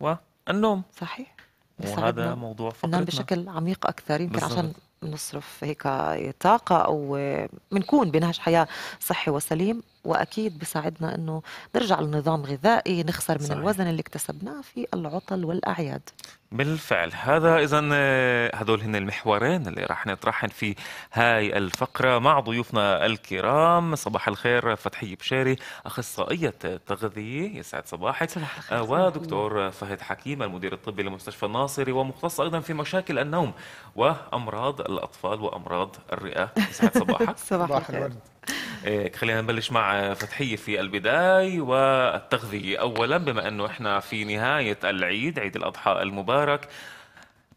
والنوم صحيح وهذا موضوع فقرتنا النوم بشكل عميق اكثر يمكن بالزبط. عشان بنصرف هيك طاقة أو بنكون بنهج حياة صحي وسليم واكيد بساعدنا انه نرجع لنظام غذائي نخسر من صحيح. الوزن اللي اكتسبناه في العطل والاعياد بالفعل هذا اذا آه، هذول هن المحورين اللي راح نطرحن في هاي الفقره مع ضيوفنا الكرام صباح الخير فتحي بشيري اخصائيه تغذيه يسعد صباحك صباح الخير آه، ودكتور فهد حكيم المدير الطبي لمستشفى الناصري ومختص ايضا في مشاكل النوم وامراض الأطفال وأمراض الرئة يسعد صباحك صباح الورد إيه، خلينا نبلش مع فتحية في البداية والتغذية أولا بما أنه إحنا في نهاية العيد عيد الأضحى المبارك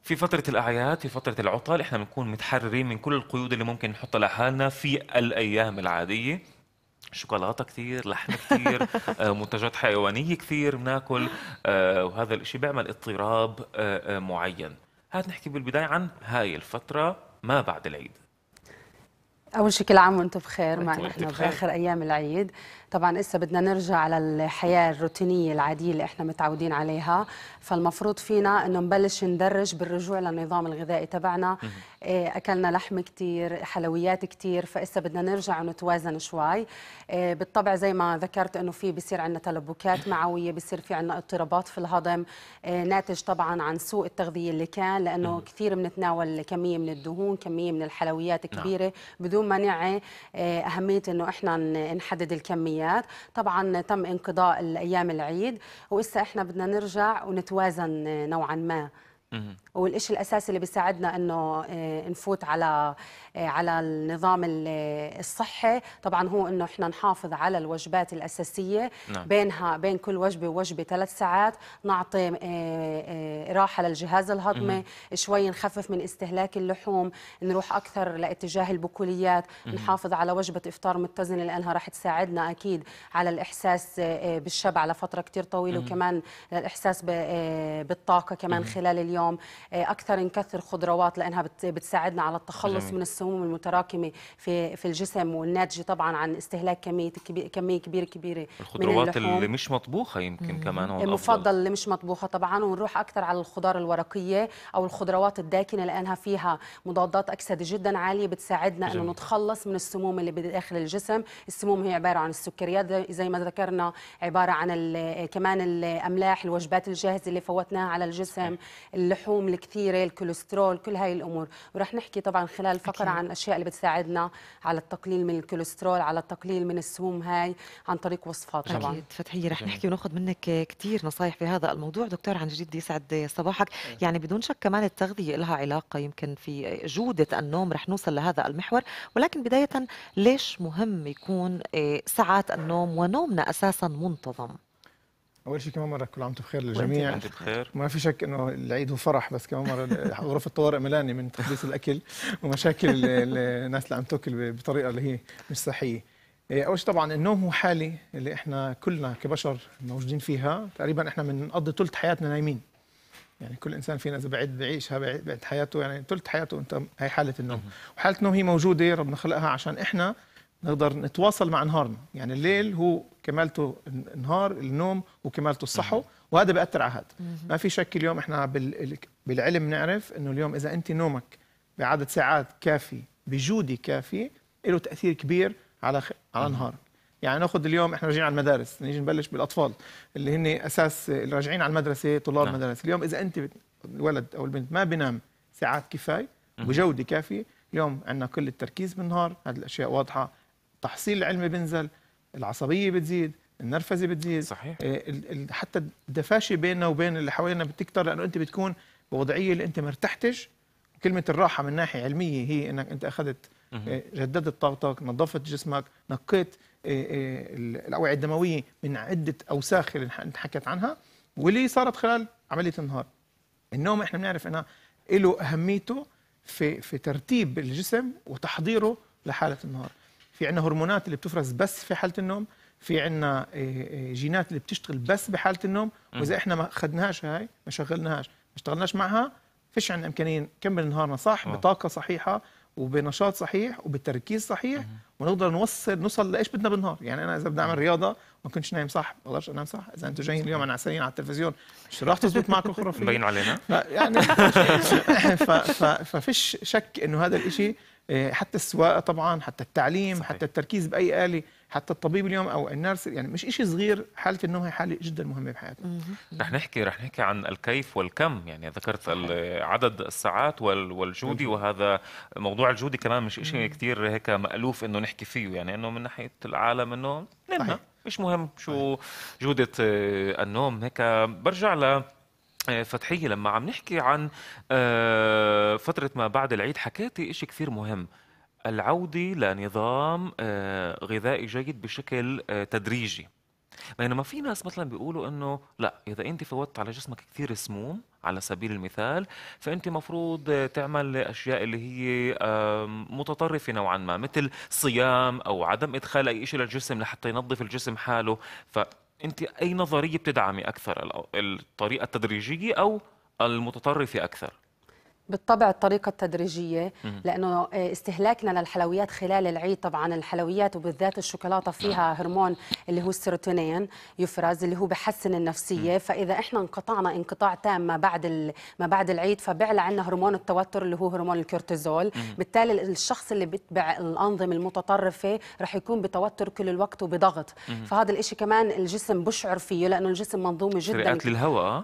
في فترة الأعياد في فترة العطل إحنا بنكون متحررين من كل القيود اللي ممكن نحطها لحالنا في الأيام العادية شوكولاته كثير لحم كثير آه، منتجات حيوانيه كثير بناكل آه، وهذا الشيء بيعمل اضطراب آه، معين هات نحكي بالبدايه عن هاي الفتره ما بعد العيد أول شيء كل عام وأنتم بخير معنا إحنا بآخر أيام العيد طبعا إسا بدنا نرجع على الحياة الروتينية العادية اللي إحنا متعودين عليها فالمفروض فينا أنه نبلش ندرج بالرجوع للنظام الغذائي تبعنا إيه أكلنا لحم كتير حلويات كتير فإسا بدنا نرجع ونتوازن شوي إيه بالطبع زي ما ذكرت أنه في بصير عندنا تلبكات معوية بصير في عندنا اضطرابات في الهضم إيه ناتج طبعا عن سوء التغذية اللي كان لأنه كثير بنتناول كمية من الدهون كمية من الحلويات نعم. كبيرة بدون ما نعي إيه، أهمية أنه إحنا نحدد الكمية الامكانيات طبعا تم انقضاء الايام العيد وإسا احنا بدنا نرجع ونتوازن نوعا ما والشيء الاساسي اللي بيساعدنا انه آه، نفوت على آه، على النظام الصحي طبعا هو انه احنا نحافظ على الوجبات الاساسيه نعم. بينها بين كل وجبه ووجبه ثلاث ساعات نعطي آه، آه، راحه للجهاز الهضمي شوي نخفف من استهلاك اللحوم نروح اكثر لاتجاه البكوليات نحافظ على وجبه افطار متزنه لانها راح تساعدنا اكيد على الاحساس بالشبع لفتره كثير طويله وكمان للاحساس بالطاقه كمان خلال اليوم اكثر نكثر خضروات لانها بتساعدنا على التخلص جميل. من السموم السموم المتراكمه في في الجسم والناتجه طبعا عن استهلاك كميه كبير كميه كبيره كبيره الخضروات من اللي مش مطبوخه يمكن مم. كمان هون المفضل اللي مش مطبوخه طبعا ونروح اكثر على الخضار الورقيه او الخضروات الداكنه لانها فيها مضادات اكسده جدا عاليه بتساعدنا انه نتخلص من السموم اللي بداخل الجسم السموم هي عباره عن السكريات زي ما ذكرنا عباره عن كمان الاملاح الوجبات الجاهزه اللي فوتناها على الجسم اللحوم الكثيره الكوليسترول كل هاي الامور ورح نحكي طبعا خلال فقره عباره عن الاشياء اللي بتساعدنا على التقليل من الكوليسترول على التقليل من السموم هاي عن طريق وصفات طبعا اكيد فتحيه رح نحكي وناخذ منك كثير نصايح في هذا الموضوع دكتور عن جد يسعد صباحك يعني بدون شك كمان التغذيه لها علاقه يمكن في جوده النوم رح نوصل لهذا المحور ولكن بدايه ليش مهم يكون ساعات النوم ونومنا اساسا منتظم اول شيء كمان مره كل عام بخير للجميع انت بخير ما في شك انه العيد هو فرح بس كمان مره غرفه الطوارئ ملانه من تحديث الاكل ومشاكل الناس اللي عم تاكل بطريقه اللي هي مش صحيه إيه، اول شيء طبعا النوم هو حاله اللي احنا كلنا كبشر موجودين فيها تقريبا احنا بنقضي ثلث حياتنا نايمين يعني كل انسان فينا اذا بعد بعيشها بعد حياته يعني ثلث حياته انت هي حاله النوم وحاله النوم هي موجوده ربنا خلقها عشان احنا نقدر نتواصل مع نهارنا يعني الليل هو كمالته النهار النوم وكمالته الصحو وهذا بيأثر على هذا ما في شك اليوم احنا بالعلم نعرف انه اليوم اذا انت نومك بعدد ساعات كافي بجودي كافي له تاثير كبير على خ... على نهارك يعني ناخذ اليوم احنا راجعين على المدارس نيجي نبلش بالاطفال اللي هن اساس اللي راجعين على المدرسه طلاب نعم. مدارس اليوم اذا انت الولد او البنت ما بنام ساعات كفايه بجوده كافيه اليوم عندنا كل التركيز بالنهار هذه الاشياء واضحه التحصيل العلمي بينزل العصبيه بتزيد النرفزه بتزيد صحيح آه، حتى الدفاشه بيننا وبين اللي حوالينا بتكتر لانه انت بتكون بوضعيه اللي انت ما ارتحتش كلمه الراحه من ناحيه علميه هي انك انت اخذت آه، جددت طاقتك نظفت جسمك نقيت آه، الاوعيه الدمويه من عده اوساخ اللي حكيت عنها واللي صارت خلال عمليه النهار النوم احنا بنعرف انه له اهميته في في ترتيب الجسم وتحضيره لحاله النهار في عندنا هرمونات اللي بتفرز بس في حاله النوم في عندنا آه، آه، جينات اللي بتشتغل بس بحاله النوم واذا احنا ما اخذناهاش هاي ما شغلناهاش ما اشتغلناش معها فيش عندنا امكانيه نكمل نهارنا صح بطاقه صحيحه وبنشاط صحيح وبتركيز صحيح ونقدر نوصل نوصل لايش بدنا بالنهار يعني انا اذا بدي اعمل رياضه ما كنتش نايم صح ما بقدرش انام صح اذا انتم جايين اليوم عنعسانين على التلفزيون مش راح تزبط معكم خرافيه مبين علينا يعني ففيش شك انه هذا الشيء إيه، حتى السواقه طبعا حتى التعليم صحيح. حتى التركيز باي اله حتى الطبيب اليوم او النرس يعني مش شيء صغير حاله النوم هي حاله جدا مهمه بحياتنا رح نحكي رح نحكي عن الكيف والكم يعني ذكرت عدد الساعات والجودي وهذا موضوع الجودي كمان مش شيء كثير هيك مألوف انه نحكي فيه يعني انه من ناحيه العالم انه نمنا مش مهم شو جوده آه، النوم هيك برجع ل آه، فتحية لما عم نحكي عن آه، فترة ما بعد العيد حكيتي إشي كثير مهم العودة لنظام آه، غذائي جيد بشكل تدريجي بينما في ناس مثلا بيقولوا انه لا اذا انت فوتت على جسمك كثير سموم على سبيل المثال فانت مفروض تعمل اشياء اللي هي متطرفه نوعا ما مثل صيام او عدم ادخال اي شيء للجسم لحتى ينظف الجسم حاله ف انت اي نظريه بتدعمي اكثر الطريقه التدريجيه او المتطرفه اكثر بالطبع الطريقة التدريجية لأنه آه، استهلاكنا للحلويات خلال العيد طبعا الحلويات وبالذات الشوكولاتة نعم. فيها هرمون اللي هو السيروتونين يفرز اللي هو بحسن النفسية فإذا إحنا انقطعنا انقطاع تام ما بعد ما بعد العيد فبعلى عنا هرمون التوتر اللي هو هرمون الكورتيزول بالتالي الشخص اللي بيتبع الأنظمة المتطرفة رح يكون بتوتر كل الوقت وبضغط فهذا الإشي كمان الجسم بشعر فيه لأنه الجسم منظومة جدا للهواء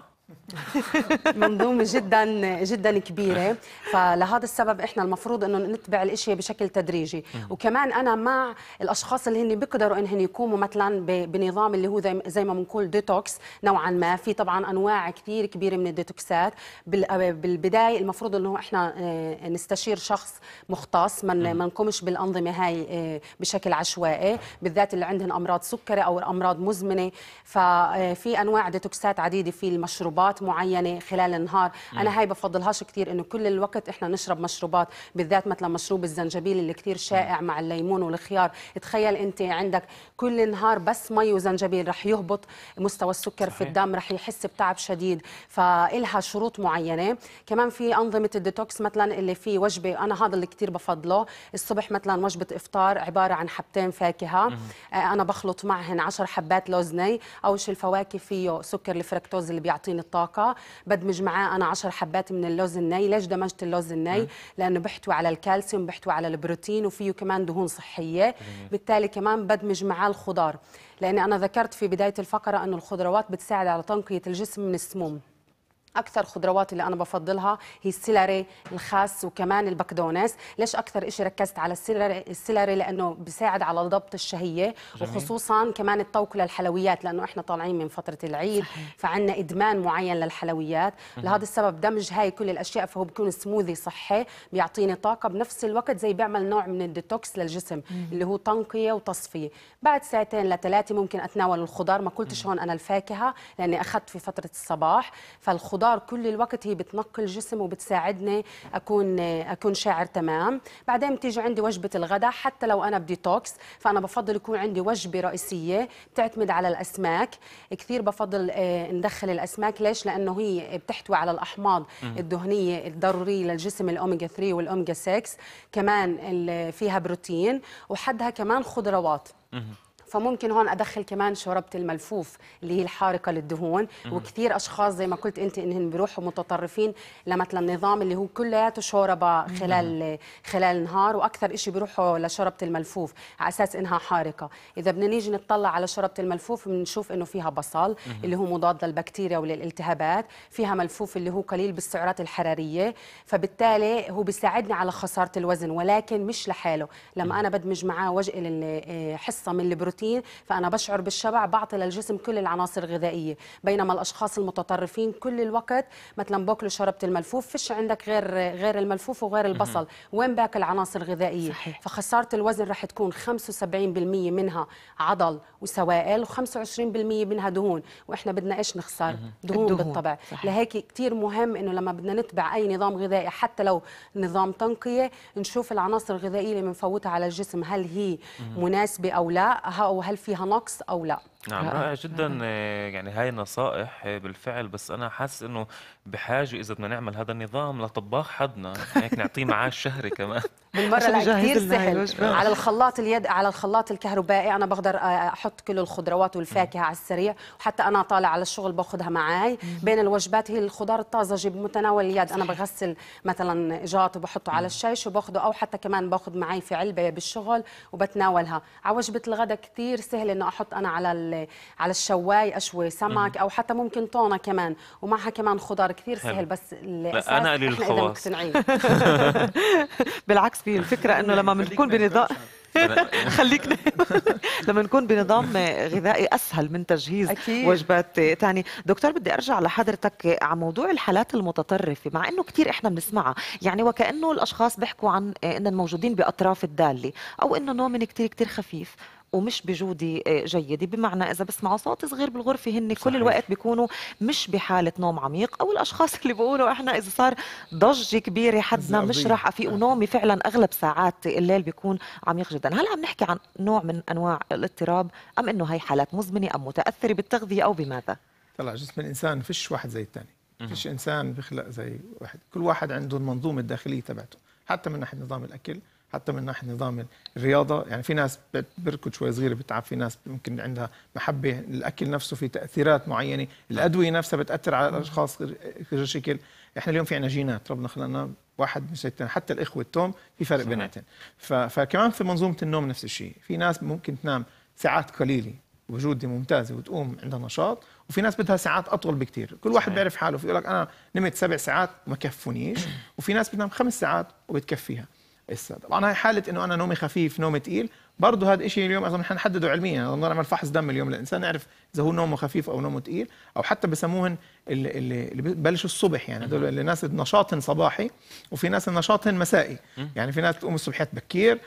منظومة جدا جدا كبيرة فلهذا السبب احنا المفروض انه نتبع الاشياء بشكل تدريجي وكمان انا مع الاشخاص اللي هن بيقدروا انهم يقوموا مثلا بنظام اللي هو زي ما بنقول ديتوكس نوعا ما في طبعا انواع كثير كبيرة من الديتوكسات آه، بالبداية المفروض انه احنا آه، نستشير شخص مختص ما نقومش بالانظمة هاي آه، بشكل عشوائي بالذات اللي عندهم امراض سكري او امراض مزمنة ففي انواع ديتوكسات عديدة في المشروبات مشروبات معينه خلال النهار م. انا هاي بفضلهاش كثير انه كل الوقت احنا نشرب مشروبات بالذات مثلا مشروب الزنجبيل اللي كثير شائع م. مع الليمون والخيار تخيل انت عندك كل النهار بس مي وزنجبيل رح يهبط مستوى السكر صحيح. في الدم رح يحس بتعب شديد فإلها شروط معينه كمان في انظمه الديتوكس مثلا اللي فيه وجبه انا هذا اللي كثير بفضله الصبح مثلا وجبه افطار عباره عن حبتين فاكهه م. آه، انا بخلط معهن 10 حبات لوزني، اول شيء الفواكه فيه سكر الفركتوز اللي بيعطيني الطاقه بدمج معاه انا 10 حبات من اللوز الني ليش دمجت اللوز الني لانه بيحتوي على الكالسيوم بيحتوي على البروتين وفيه كمان دهون صحيه بالتالي كمان بدمج معاه الخضار لاني انا ذكرت في بدايه الفقره انه الخضروات بتساعد على تنقيه الجسم من السموم اكثر خضروات اللي انا بفضلها هي السيلاري الخاص وكمان البقدونس ليش اكثر شيء ركزت على السيلاري السيلاري لانه بيساعد على ضبط الشهيه جميل. وخصوصا كمان الطوق للحلويات لانه احنا طالعين من فتره العيد صحيح. فعندنا ادمان معين للحلويات لهذا السبب دمج هاي كل الاشياء فهو بيكون سموذي صحي بيعطيني طاقه بنفس الوقت زي بيعمل نوع من الديتوكس للجسم مم. اللي هو تنقيه وتصفيه بعد ساعتين لثلاثه ممكن اتناول الخضار ما قلتش هون انا الفاكهه لاني اخذت في فتره الصباح فالخضار الخضار كل الوقت هي بتنقي الجسم وبتساعدني اكون اكون شاعر تمام بعدين بتيجي عندي وجبه الغداء حتى لو انا بديتوكس فانا بفضل يكون عندي وجبه رئيسيه بتعتمد على الاسماك كثير بفضل آه، ندخل الاسماك ليش لانه هي بتحتوي على الاحماض الدهنيه الضروريه للجسم الاوميجا 3 والاوميجا 6 كمان فيها بروتين وحدها كمان خضروات فممكن هون ادخل كمان شوربه الملفوف اللي هي الحارقه للدهون وكثير اشخاص زي ما قلت انت انهم بيروحوا متطرفين لمثلا النظام اللي هو كلياته شوربه خلال خلال النهار واكثر شيء بيروحوا لشوربه الملفوف على اساس انها حارقه اذا بدنا نيجي نطلع على شوربه الملفوف بنشوف انه فيها بصل اللي هو مضاد للبكتيريا وللالتهابات فيها ملفوف اللي هو قليل بالسعرات الحراريه فبالتالي هو بيساعدني على خساره الوزن ولكن مش لحاله لما انا بدمج معاه وجه إيه، حصه من البروتين المتطرفين فأنا بشعر بالشبع بعطي للجسم كل العناصر الغذائية بينما الأشخاص المتطرفين كل الوقت مثلا باكلوا شربت الملفوف فيش عندك غير غير الملفوف وغير البصل وين باكل عناصر غذائية صحيح. فخسارة الوزن رح تكون 75% منها عضل وسوائل و25% منها دهون وإحنا بدنا إيش نخسر دهون, بالطبع صحيح. لهيك كثير مهم إنه لما بدنا نتبع أي نظام غذائي حتى لو نظام تنقية نشوف العناصر الغذائية اللي بنفوتها على الجسم هل هي مناسبة أو لا وهل فيها نقص او لا نعم آه. رائع جدا آه، يعني هاي النصائح آه، بالفعل بس انا حاسس انه بحاجه اذا بدنا نعمل هذا النظام لطباخ حدنا هيك نعطيه معاه شهري كمان بالمره كثير سهل على الخلاط اليد على الخلاط الكهربائي انا بقدر آه، احط كل الخضروات والفاكهه على السريع وحتى انا طالع على الشغل باخذها معي بين الوجبات هي الخضار الطازجه بمتناول اليد انا بغسل مثلا جاط وبحطه على الشيش وباخذه او حتى كمان باخذ معي في علبه بالشغل وبتناولها على وجبه الغداء كثير سهل انه احط انا على على على الشواي اشوي سمك او حتى ممكن طونه كمان ومعها كمان خضار كثير سهل بس انا قليل الخواص بالعكس في الفكره انه لما بنكون بنظام خليك لما نكون بنظام غذائي اسهل من تجهيز أكيد. وجبات ثانيه دكتور بدي ارجع لحضرتك على موضوع الحالات المتطرفه مع انه كثير احنا بنسمعها يعني وكانه الاشخاص بيحكوا عن ان الموجودين باطراف الداله او انه نومن كثير كثير خفيف ومش بجوده آه، جيده بمعنى اذا بسمعوا صوت صغير بالغرفه هن صحيح. كل الوقت بيكونوا مش بحاله نوم عميق او الاشخاص اللي بيقولوا احنا اذا صار ضجه كبيره حدنا مش راح افيق نعم. ونومي فعلا اغلب ساعات الليل بيكون عميق جدا هل عم نحكي عن نوع من انواع الاضطراب ام انه هي حالات مزمنه ام متاثره بالتغذيه او بماذا طلع جسم الانسان فيش واحد زي الثاني فيش انسان بيخلق زي واحد كل واحد عنده المنظومه الداخليه تبعته حتى من ناحيه نظام الاكل حتى من ناحيه نظام الرياضه يعني في ناس بركض شوي صغيره بتعب في ناس ممكن عندها محبه الاكل نفسه في تاثيرات معينه الادويه نفسها بتاثر على الاشخاص غير شكل احنا اليوم في عندنا جينات ربنا خلقنا واحد ستين حتى الاخوه التوم في فرق بيناتهم فكمان في منظومه النوم نفس الشيء في ناس ممكن تنام ساعات قليله وجودة ممتازة وتقوم عندها نشاط وفي ناس بدها ساعات أطول بكثير كل واحد بيعرف حاله فيقول لك أنا نمت سبع ساعات وما كفونيش وفي ناس بتنام خمس ساعات وبتكفيها اسا طبعا هاي حاله انه انا نومي خفيف نومي ثقيل برضه هذا الشيء اليوم اظن نحدده علميا نعمل فحص دم اليوم للانسان نعرف اذا هو نومه خفيف او نومه ثقيل او حتى بسموهن اللي اللي بلش الصبح يعني هدول اللي ناس نشاط صباحي وفي ناس نشاط مسائي يعني في ناس بتقوم الصبحيات بكير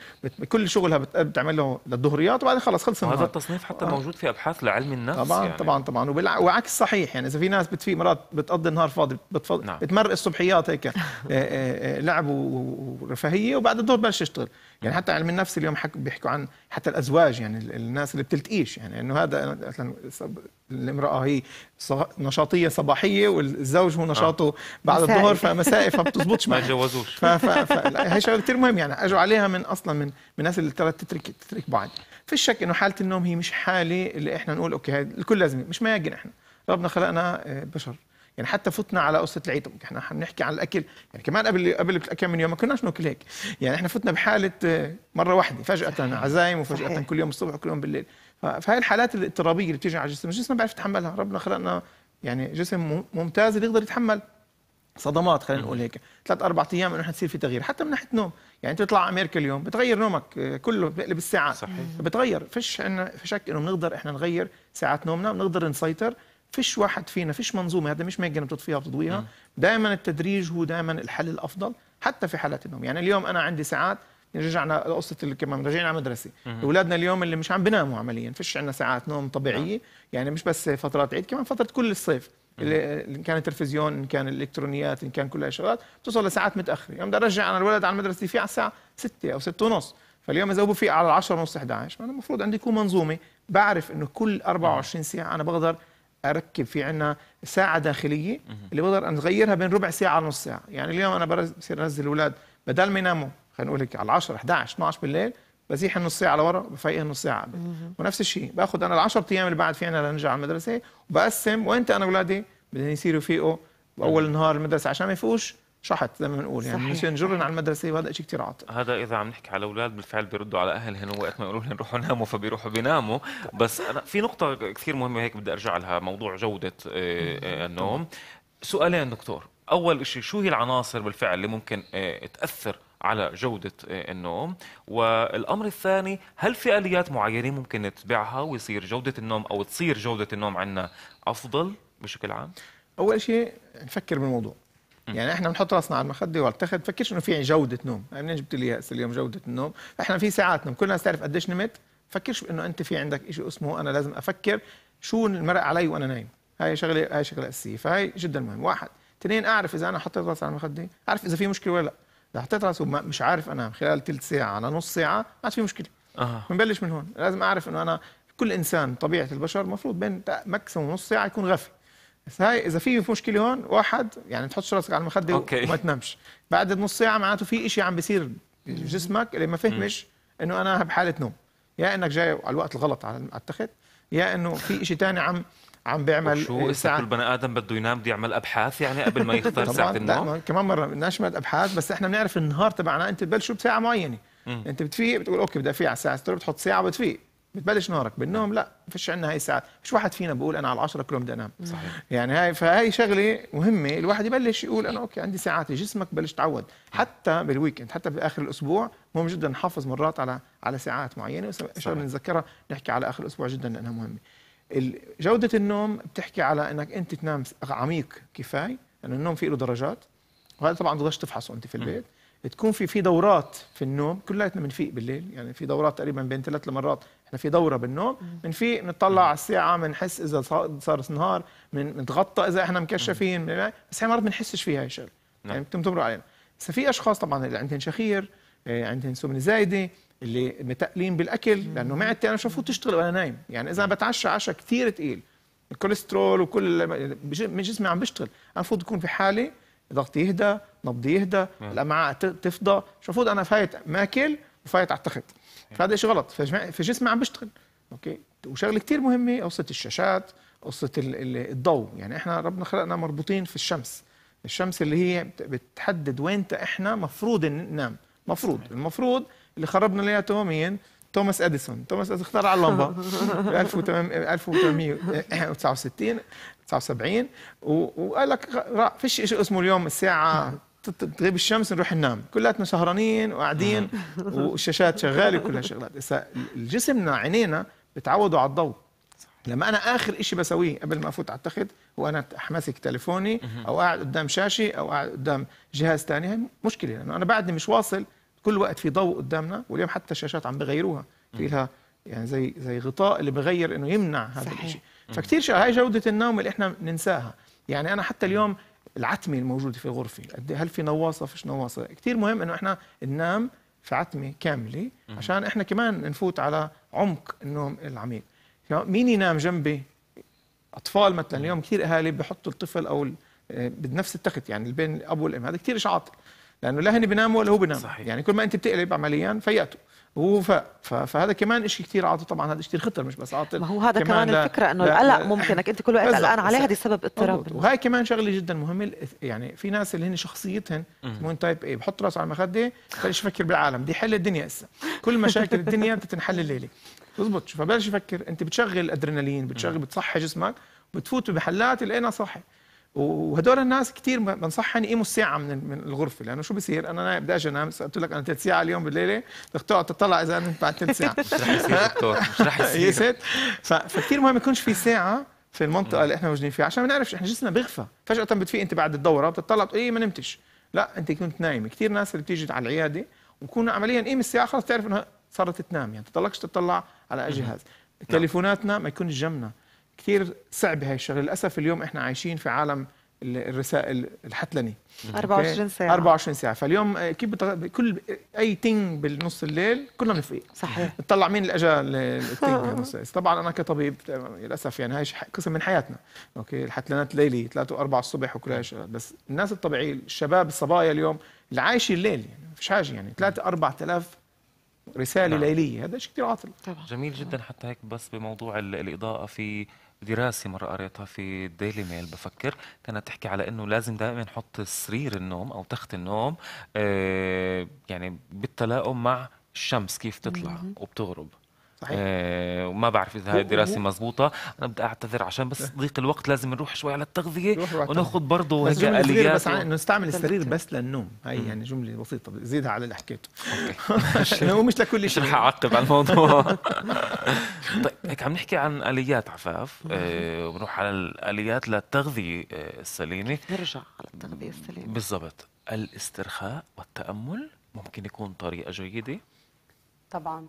كل شغلها بتعمل له للظهريات وبعدين خلص خلص النهار هذا التصنيف حتى آه. موجود في ابحاث لعلم النفس طبعا يعني. طبعا طبعا وعكس صحيح يعني اذا في ناس بتفي مرات بتقضي النهار فاضي بتفضل نعم. بتمرق الصبحيات هيك آه، آه، آه، لعب ورفاهيه وبعد الظهر بلش يشتغل يعني نعم. حتى علم النفس اليوم حك بيحكوا عن حتى الازواج يعني الناس اللي بتلتقيش يعني انه هذا مثلا الامراه هي نشاطيه صباحيه والزوج هو آه. نشاطه آه. بعد مسائل. الظهر فمسائي فبتزبطش ما تجوزوش ف... ف... ف... هي شغله كثير مهم يعني اجوا عليها من اصلا من من الناس اللي ترى تترك تترك بعض في شك انه حاله النوم هي مش حاله اللي احنا نقول اوكي هاي الكل لازم مش ماجن احنا ربنا خلقنا آه، بشر يعني حتى فتنا على قصه العيد احنا بنحكي عن الاكل يعني كمان قبل قبل كم من يوم ما كناش ناكل هيك يعني احنا فتنا بحاله آه، مره واحده فجاه عزايم وفجاه كل يوم الصبح وكل يوم بالليل فهي الحالات الاضطرابيه اللي بتيجي على الجسم الجسم ما بيعرف يتحملها ربنا خلقنا يعني جسم ممتاز اللي يقدر يتحمل صدمات خلينا نقول هيك ثلاث اربع ايام انه حتصير في تغيير حتى من ناحيه نوم يعني انت تطلع امريكا اليوم بتغير نومك آه، كله بقلب الساعات صحيح بتغير فيش عندنا في شك انه بنقدر احنا نغير ساعات نومنا بنقدر نسيطر فيش واحد فينا فيش منظومه هذا مش ميجن بتطفيها وتضويها دائما التدريج هو دائما الحل الافضل حتى في حالات النوم يعني اليوم انا عندي ساعات رجعنا قصه اللي كمان راجعين على المدرسه اولادنا اليوم اللي مش عم بناموا عمليا فيش عندنا ساعات نوم طبيعيه نعم. يعني مش بس فترات عيد كمان فتره كل الصيف اللي ان كان التلفزيون ان كان الالكترونيات ان كان كل الشغلات بتوصل لساعات متاخره يوم بدي ارجع انا الولد على المدرسه فيه على الساعه 6 او 6 ونص فاليوم اذا بفيق على 10 ونص 11 انا المفروض عندي يكون منظومه بعرف انه كل 24 ساعه انا بقدر اركب في عنا ساعه داخليه اللي بقدر اغيرها بين ربع ساعه لنص ساعه يعني اليوم انا بصير انزل الاولاد بدل ما يناموا خلينا نقول على 10 11 12 بالليل بزيح النص ساعه لورا بفيق بفيقها النص ساعه قبل ونفس الشيء باخذ انا ال 10 ايام اللي بعد في عنا لنرجع على المدرسه وبقسم وانت انا اولادي بدهم يصيروا يفيقوا باول نهار المدرسه عشان ما يفوش شحت زي ما بنقول يعني مش نجرن على المدرسه وهذا شيء كثير عاطل هذا اذا عم نحكي على اولاد بالفعل بيردوا على اهلهم وقت ما يقولوا لهم روحوا ناموا فبيروحوا بيناموا بس انا في نقطه كثير مهمه هيك بدي ارجع لها موضوع جوده آه، آه، النوم سؤالين دكتور اول شيء شو هي العناصر بالفعل اللي ممكن آه، تاثر على جودة آه، النوم والأمر الثاني هل في آليات معينة ممكن نتبعها ويصير جودة النوم أو تصير جودة النوم عندنا أفضل بشكل عام؟ أول شيء نفكر بالموضوع يعني احنا بنحط راسنا على المخده وعلى التخت فكرش انه في يعني جوده نوم يعني منين جبت لي اليوم جوده النوم احنا في ساعات نوم كل الناس تعرف قديش نمت فكرش انه انت في عندك شيء اسمه انا لازم افكر شو المرق علي وانا نايم هاي شغله هاي شغله اساسيه فهي جدا مهم واحد اثنين اعرف اذا انا حطيت راسي على المخده اعرف اذا في مشكله ولا لا ده حطيت راسه مش عارف انا خلال ثلث ساعه على نص ساعه ما عاد في مشكله اها بنبلش من هون لازم اعرف انه انا كل انسان طبيعه البشر المفروض بين ماكسيموم نص ساعه يكون غفي بس هاي اذا في مشكله هون واحد يعني تحطش راسك على المخده أوكي. وما تنامش بعد نص ساعه معناته في شيء عم بيصير جسمك اللي ما فهمش انه انا بحاله نوم يا انك جاي على الوقت الغلط على التخت يا انه في شيء ثاني عم عم بيعمل شو إيه، ساعة كل بني ادم بده ينام بده يعمل ابحاث يعني قبل ما يختار ساعه النوم لا كمان مره بدناش نعمل ابحاث بس احنا بنعرف النهار تبعنا انت بتبلشوا بساعه معينه مم. انت بتفيق بتقول اوكي بدي افيق على الساعه 6 بتحط ساعه وبتفيق بتبلش نهارك بالنوم لا ما فيش عندنا هاي الساعات مش واحد فينا بيقول انا على 10 كلهم بدي انام صحيح يعني هاي فهي شغله مهمه الواحد يبلش يقول انا اوكي عندي ساعات جسمك بلش تعود حتى بالويكند حتى باخر الاسبوع مهم جدا نحافظ مرات على على ساعات معينه شغله بنذكرها نحكي على اخر الاسبوع جدا لانها مهمه جودة النوم بتحكي على انك انت تنام عميق كفاية لأن النوم فيه له درجات وهذا طبعا تقدرش تفحصه انت في البيت تكون في في دورات في النوم كلياتنا بنفيق بالليل يعني في دورات تقريبا بين ثلاث لمرات احنا في دوره بالنوم بنفيق بنطلع على الساعه بنحس اذا صار نهار بنتغطى اذا احنا مكشفين بس هي مرات بنحسش فيها هي الشغله يعني نعم. بتمر علينا بس في اشخاص طبعا اللي عندهم شخير آه، عندهم سمنه زايده اللي متقلين بالاكل لانه معدتي انا مش المفروض تشتغل وانا نايم يعني اذا بتعشى عشاء كثير ثقيل الكوليسترول وكل من جسمي عم بيشتغل انا المفروض يكون في حاله ضغطي يهدى نبضي يهدى الامعاء تفضى مش المفروض انا فايت ماكل وفايت على التخت فهذا شيء غلط في جسمي عم بيشتغل اوكي وشغله كثير مهمه قصه الشاشات قصه الضوء يعني احنا ربنا خلقنا مربوطين في الشمس الشمس اللي هي بتحدد وين احنا مفروض ننام مفروض المفروض اللي خربنا لنا مين؟ توماس اديسون توماس اديسون اخترع اللمبه ب 1869 79 وقال لك ما فيش شيء اسمه اليوم الساعه تغيب الشمس نروح ننام كلاتنا سهرانين وقاعدين والشاشات شغاله وكل شغلات هسه جسمنا عينينا بتعودوا على الضوء لما انا اخر شيء بسويه قبل ما افوت على التخت هو انا ماسك تليفوني او قاعد قدام شاشه او قاعد قدام جهاز ثاني هي مشكله لانه انا بعدني مش واصل كل وقت في ضوء قدامنا واليوم حتى الشاشات عم بغيروها في لها يعني زي زي غطاء اللي بغير انه يمنع هذا الشيء فكثير شيء هاي جوده النوم اللي احنا بننساها يعني انا حتى اليوم العتمه الموجوده في غرفه قد إيه هل في نواصه فيش نواصه كثير مهم انه احنا ننام في عتمه كامله عشان احنا كمان نفوت على عمق النوم العميق مين ينام جنبي اطفال مثلا اليوم كثير اهالي بحطوا الطفل او آه، بنفس التخت يعني بين الاب والام هذا كثير شيء عاطل لانه لا هن بيناموا ولا هو بينام صحيح. يعني كل ما انت بتقلب عمليا فياته وهو فاق فهذا كمان شيء كثير عاطل طبعا هذا كثير خطر مش بس عاطل ما هو هذا كمان, كمان الفكره انه القلق ممكنك انت كل وقت قلقان عليه هذا سبب اضطراب وهي كمان شغله جدا مهمه يعني في ناس اللي هن شخصيتهن مون تايب اي بحط راسه على المخده بلش يفكر بالعالم بدي حل الدنيا هسه كل مشاكل الدنيا بتتنحل الليله بزبط فبلش يفكر انت بتشغل ادرينالين بتشغل بتصحي جسمك بتفوت بحلات لقينا صحي وهدول الناس كثير بنصحهم يقيموا الساعه من من الغرفه لانه شو بصير انا بدي اجي انام قلت لك انا ثلاث ساعه اليوم بالليله بدك تقعد تطلع اذا أنا بعد ثلاث ساعه مش رح يصير دكتور مش رح إيه، يصير فكثير مهم يكونش في ساعه في المنطقه اللي احنا موجودين فيها عشان ما نعرفش احنا جسمنا بيغفى فجاه بتفيق انت بعد الدوره بتطلع بتقول ايه ما نمتش لا انت كنت نايم كثير ناس اللي بتيجي على العياده وكون عمليا قيم الساعه خلص تعرف انها صارت تنام يعني تطلعش تطلع على اي جهاز تليفوناتنا ما يكونش جنبنا كثير صعب هاي الشغله للاسف اليوم احنا عايشين في عالم الرسائل الحتلني 24 ساعه 24 ساعه فاليوم كيف بتغ... كل اي تين بالنص الليل كلنا بنفيق صحيح بتطلع مين اللي اجى للتين طبعا انا كطبيب للاسف يعني هاي قسم من حياتنا اوكي الحتلنات ليلي 3 و4 الصبح وكل هاي الشغلات بس الناس الطبيعيه الشباب الصبايا اليوم اللي عايشه الليل يعني ما فيش حاجه يعني 3 4000 رساله نعم. ليليه هذا شيء كثير عاطل طبعا جميل جدا حتى هيك بس بموضوع الاضاءه في دراسة مرة قريتها في ديلي ميل بفكر كانت تحكي على انه لازم دائما نحط سرير النوم او تخت النوم آه، يعني بالتلاؤم مع الشمس كيف تطلع وبتغرب صحيح آه وما بعرف اذا هاي الدراسه مزبوطه انا بدي اعتذر عشان بس ضيق الوقت لازم نروح شوي على التغذيه وناخذ برضه هيك اليات بس انه نستعمل السرير بس للنوم هاي يعني جمله بسيطه زيدها على اللي حكيته اوكي مش لكل شيء مش رح اعقب على الموضوع طيب هيك عم نحكي عن اليات عفاف آه وبنروح على الاليات للتغذيه آه، السليمه نرجع على التغذيه السليمه بالضبط الاسترخاء والتامل ممكن يكون طريقه جيده طبعا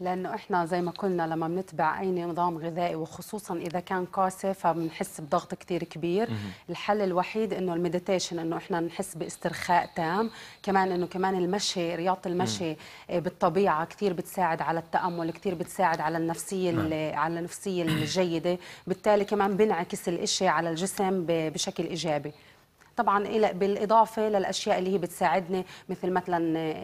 لانه احنا زي ما قلنا لما بنتبع اي نظام غذائي وخصوصا اذا كان قاسي فبنحس بضغط كثير كبير مم. الحل الوحيد انه المديتيشن انه احنا نحس باسترخاء تام كمان انه كمان المشي رياضه المشي مم. بالطبيعه كثير بتساعد على التامل كثير بتساعد على النفسيه نعم. على النفسيه الجيده بالتالي كمان بينعكس الإشي على الجسم بشكل ايجابي طبعا الى بالاضافه للاشياء اللي هي بتساعدني مثل مثلا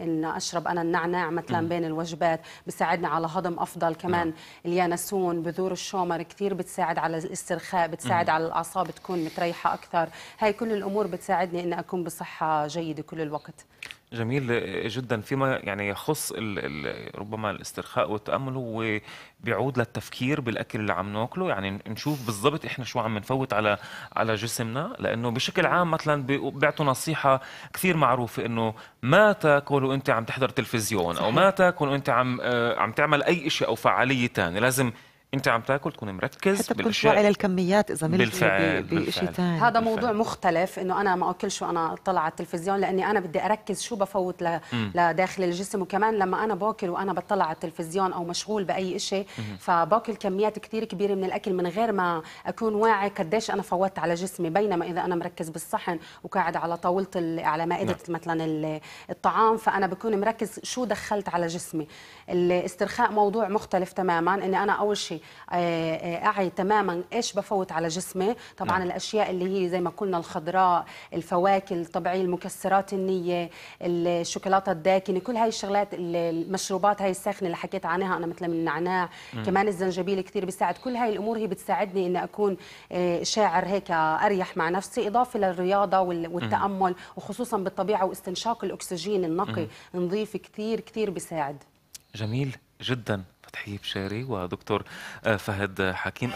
ان اشرب انا النعناع مثلا بين الوجبات بساعدني على هضم افضل كمان نعم. اليانسون بذور الشومر كثير بتساعد على الاسترخاء بتساعد على الاعصاب تكون متريحه اكثر هاي كل الامور بتساعدني ان اكون بصحه جيده كل الوقت جميل جدا فيما يعني يخص الـ الـ ربما الاسترخاء والتامل هو بيعود للتفكير بالاكل اللي عم ناكله يعني نشوف بالضبط احنا شو عم نفوت على على جسمنا لانه بشكل عام مثلا بيعطوا نصيحه كثير معروفه انه ما تاكل وانت عم تحضر تلفزيون او ما تاكل وانت عم آه، عم تعمل اي شيء او فعاليه ثانيه لازم انت عم تاكل تكون مركز حتى تكون شوي على الكميات اذا ملتي بشيء ثاني هذا بالفعل. موضوع مختلف انه انا ما اكلش وانا طلع على التلفزيون لاني انا بدي اركز شو بفوت ل... لداخل الجسم وكمان لما انا باكل وانا بطلع على التلفزيون او مشغول باي شيء فباكل كميات كثير كبيره من الاكل من غير ما اكون واعي قديش انا فوتت على جسمي بينما اذا انا مركز بالصحن وقاعد على طاوله ال... على مائده نعم. مثلا الطعام فانا بكون مركز شو دخلت على جسمي الاسترخاء موضوع مختلف تماما اني انا اول شيء آه، آه، اعي تماما ايش بفوت على جسمي طبعا نعم. الاشياء اللي هي زي ما قلنا الخضراء الفواكه الطبيعيه المكسرات النيه الشوكولاته الداكنه كل هاي الشغلات المشروبات هاي الساخنه اللي حكيت عنها انا مثل من النعناع م. كمان الزنجبيل كثير بيساعد كل هاي الامور هي بتساعدني ان اكون آه، شاعر هيك اريح مع نفسي اضافه للرياضه والتامل وخصوصا بالطبيعه واستنشاق الاكسجين النقي نظيف كثير كثير بيساعد جميل جدا فتحي بشاري ودكتور آه، فهد حكيم